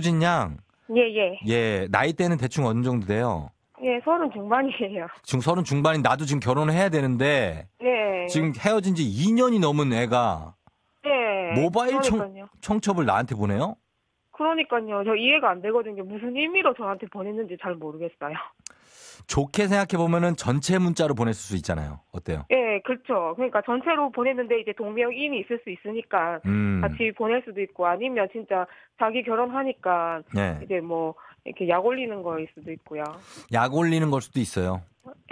박수진 양. 예, 예. 예, 나이대는 대충 어느 정도 돼요? 예, 서른 중반이에요. 지금 서른 중반인 나도 지금 결혼을 해야 되는데. 네. 지금 헤어진 지 2년이 넘은 애가. 네. 모바일 청, 청첩을 나한테 보내요? 그러니까요. 저 이해가 안 되거든요. 무슨 의미로 저한테 보냈는지 잘 모르겠어요. 좋게 생각해 보면 전체 문자로 보냈을 수 있잖아요. 어때요? 예, 그렇죠. 그러니까 전체로 보냈는데 이제 동명이인이 있을 수 있으니까 음. 같이 보낼 수도 있고 아니면 진짜 자기 결혼하니까 네. 이제 뭐 이렇게 약 올리는 거일 수도 있고요. 약 올리는 걸 수도 있어요.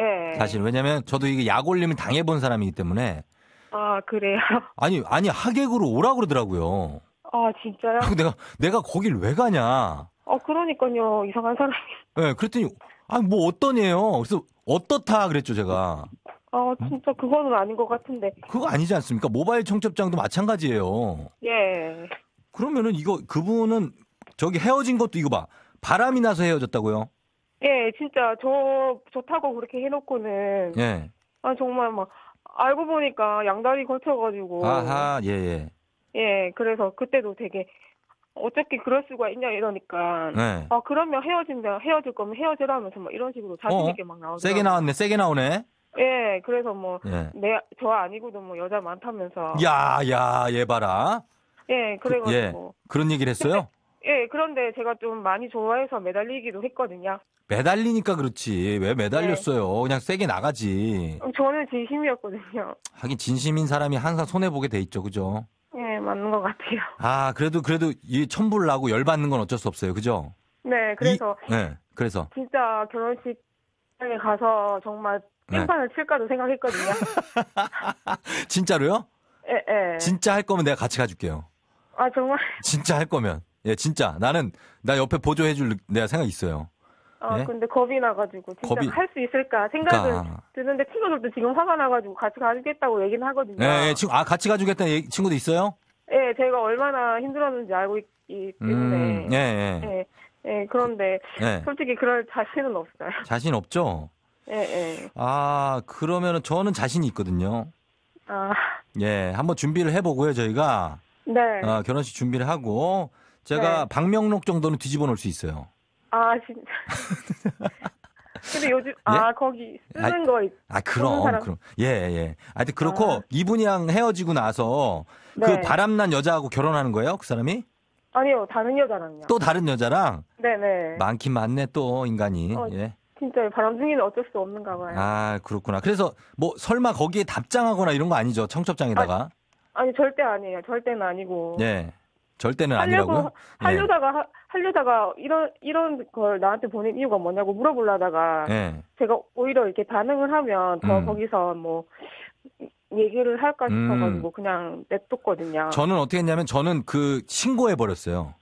예. 사실 왜냐면 저도 이게 약올리면 당해 본 사람이기 때문에 아, 그래요. 아니, 아니 하객으로 오라 그러더라고요. 아, 진짜요? 내가, 내가 거길 왜 가냐. 어, 그러니까요. 이상한 사람이. 네, 그랬더니, 아, 뭐, 어떠네요. 그래서, 어떻다, 그랬죠, 제가. 아, 진짜 그거는 아닌 것 같은데. 그거 아니지 않습니까? 모바일 청첩장도 마찬가지예요. 예. 그러면은 이거, 그분은, 저기 헤어진 것도 이거 봐. 바람이 나서 헤어졌다고요? 예, 진짜, 저, 좋다고 그렇게 해놓고는. 예. 아, 정말 막, 알고 보니까 양다리 걸쳐가지고. 아하, 예, 예. 예, 그래서 그때도 되게 어떻게 그럴 수가 있냐 이러니까 네. 아 그러면 헤어진다 헤어질 거면 헤어져라면서뭐 이런 식으로 자신 있게 막 나오죠. 세게 나왔네, 세게 나오네. 예, 그래서 뭐내저 예. 아니고도 뭐 여자 많다면서. 야, 야, 얘 봐라. 예, 그, 그래가지고 그, 예. 그런 얘기를 했어요. 예, 그런데 제가 좀 많이 좋아해서 매달리기도 했거든요. 매달리니까 그렇지. 왜 매달렸어요? 네. 그냥 세게 나가지. 저는 진심이었거든요. 하긴 진심인 사람이 항상 손해 보게 돼 있죠, 그죠? 맞는 것 같아요. 아, 그래도, 그래도 이 첨불 나고 열받는 건 어쩔 수 없어요. 그죠? 네, 그래서. 이, 네, 그래서. 진짜 결혼식장에 가서 정말 네. 깽판을 네. 칠까도 생각했거든요. 진짜로요? 예, 예. 진짜 할 거면 내가 같이 가줄게요. 아, 정말? 진짜 할 거면. 예, 진짜. 나는, 나 옆에 보조해줄 내가 생각 있어요. 아, 예? 근데 겁이 나가지고 진짜 겁이... 할수 있을까 생각을 그러니까... 드는데 친구들도 지금 화가 나가지고 같이 가주겠다고 얘기는 하거든요. 예, 예 친구, 아 같이 가주겠다는 친구도 있어요? 제가 얼마나 힘들었는지 알고 있기 때문에. 음, 예, 예. 예, 예, 그런데 예. 솔직히 그럴 자신은 없어요. 자신 없죠? 예, 예. 아, 그러면 저는 자신이 있거든요. 아. 예, 한번 준비를 해보고요, 저희가. 네. 아, 결혼식 준비를 하고, 제가 네. 박명록 정도는 뒤집어 놓을 수 있어요. 아, 진짜. 근데 요즘 아 예? 거기 쓰는 아, 거 있. 아 그럼 그럼 예 예. 하여튼 그렇고 아. 이분이랑 헤어지고 나서 그 네. 그 바람난 여자하고 결혼하는 거예요? 그 사람이? 아니요, 다른 여자랑요. 또 다른 여자랑? 네네. 네. 많긴 많네, 또, 인간이. 어, 예. 진짜 바람둥이는 어쩔 수 없는가 봐요. 아, 그렇구나. 그래서 뭐 설마 거기에 답장하거나 이런 거 아니죠? 청첩장에다가? 아, 니 절대 아니에요. 절대는 아니고. 예. 절대는 아니라고요? 네. 하려다가 예. 하려다가 이런 이런 걸 나한테 보낸 이유가 뭐냐고 물어보려다가 예. 제가 오히려 이렇게 반응을 하면 더 음. 거기서 뭐 얘기를 할까 싶어가지고 음. 그냥 냅뒀거든요. 저는 어떻게 했냐면 저는 그 신고해 버렸어요.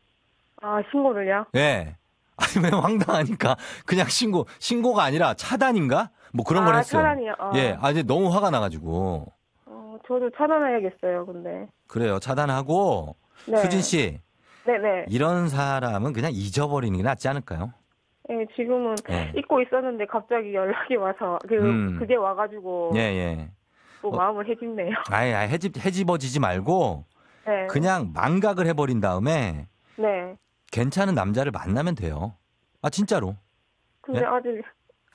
아 신고를요? 네. 아니 왜 황당하니까 그냥 신고 신고가 아니라 차단인가? 뭐 그런 아, 걸 했어요. 차단이요. 아. 예, 아 이제 너무 화가 나가지고. 어, 저도 차단해야겠어요, 근데. 그래요, 차단하고 네. 수진 씨. 네네. 네. 이런 사람은 그냥 잊어버리는 게 낫지 않을까요? 예, 지금은 예. 잊고 있었는데 갑자기 연락이 와서 그 음. 그게 와가지고. 예 예. 또 뭐 어, 마음을 해집네요. 아예 아예 해집 해집어지지 말고 네. 그냥 망각을 해버린 다음에 네. 괜찮은 남자를 만나면 돼요. 아 진짜로. 근데 네? 아직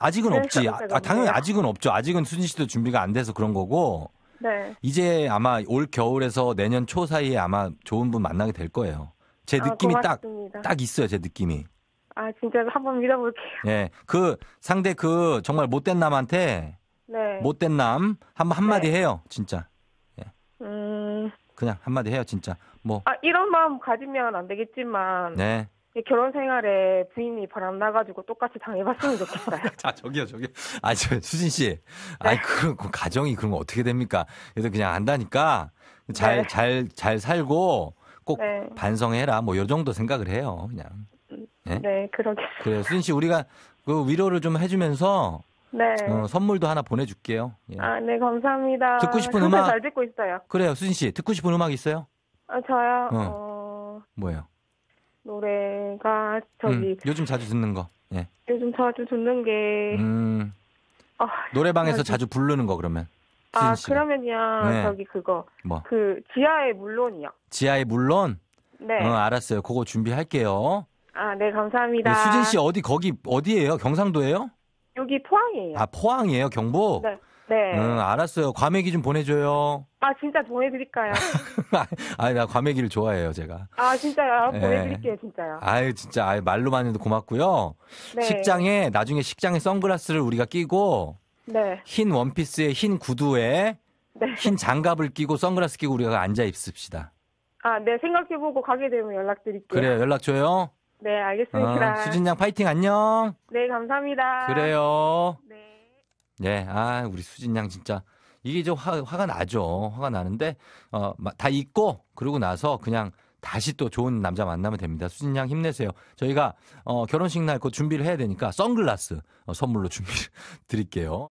아직은 네, 없지. 아, 당연히 아직은 없죠. 아직은 순진 씨도 준비가 안 돼서 그런 거고. 네. 이제 아마 올 겨울에서 내년 초 사이에 아마 좋은 분 만나게 될 거예요. 제 아, 느낌이 아, 딱, 딱 있어요. 제 느낌이. 아, 진짜 한번 믿어볼게요. 예. 네, 그 상대 그 정말 못된 남한테 네. 못된 남. 한, 한마디 네. 해요, 진짜. 예. 음. 그냥 한마디 해요, 진짜. 뭐. 아, 이런 마음 가지면 안 되겠지만. 네. 결혼 생활에 부인이 바람 나가지고 똑같이 당해봤으면 좋겠어요. 아, 저기요, 저기요. 아, 저, 수진 씨. 네. 아이, 그런, 그 가정이 그런 거 어떻게 됩니까? 그래서 그냥 안다니까 잘, 네. 잘, 잘 살고 꼭 네. 반성해라. 뭐, 요 정도 생각을 해요, 그냥. 예? 네, 그러게. 그래요. 수진 씨, 우리가 그 위로를 좀 해주면서 네. 어, 선물도 하나 보내줄게요. 예. 아, 네, 감사합니다. 듣고 싶은 음악. 잘 듣고 있어요. 그래요, 수진 씨. 듣고 싶은 음악 있어요? 아, 저요? 어. 어... 뭐예요? 노래가 음, 저기. 음, 요즘 자주 듣는 거. 예. 요즘 자주 듣는 게. 음. 아, 노래방에서 자주 부르는 거, 그러면. 아, 그러면요. 네. 저기 그거. 뭐? 그, 지하의 물론이요. 지하의 물론? 네. 어, 알았어요. 그거 준비할게요. 아, 네, 감사합니다. 네, 수진 씨 어디 거기 어디예요? 경상도예요? 여기 포항이에요. 아 포항이에요, 경북. 네. 네. 음, 알았어요. 과메기 좀 보내줘요. 아, 진짜 보내드릴까요? 아, 나 과메기를 좋아해요, 제가. 아, 진짜요? 네. 보내드릴게요, 진짜요. 아유, 진짜. 아유, 말로만 해도 고맙고요. 네. 식장에, 나중에 식장에 선글라스를 우리가 끼고, 네. 흰 원피스에, 흰 구두에, 네. 흰 장갑을 끼고, 선글라스 끼고 우리가 앉아 있읍시다. 아, 네. 생각해보고 가게 되면 연락드릴게요. 그래요, 연락줘요. 네, 알겠습니다. 어, 아, 수진 양 파이팅 안녕. 네, 감사합니다. 그래요. 네. 예, 아, 우리 수진 양 진짜 이게 이제 화, 화가 나죠. 화가 나는데 어, 다 잊고 그러고 나서 그냥 다시 또 좋은 남자 만나면 됩니다. 수진 양 힘내세요. 저희가 어, 결혼식 날 곧 준비를 해야 되니까 선글라스 어, 선물로 준비 드릴게요.